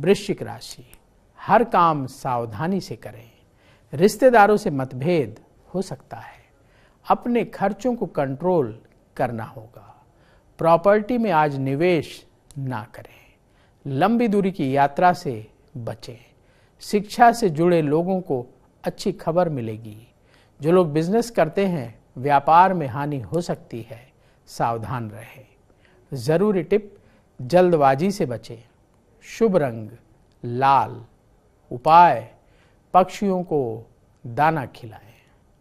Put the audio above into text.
वृश्चिक राशि हर काम सावधानी से करें रिश्तेदारों से मतभेद हो सकता है अपने खर्चों को कंट्रोल करना होगा प्रॉपर्टी में आज निवेश ना करें लंबी दूरी की यात्रा से बचें शिक्षा से जुड़े लोगों को अच्छी खबर मिलेगी जो लोग बिजनेस करते हैं व्यापार में हानि हो सकती है सावधान रहें ज़रूरी टिप जल्दबाजी से बचें शुभ रंग लाल उपाय पक्षियों को दाना खिलाएं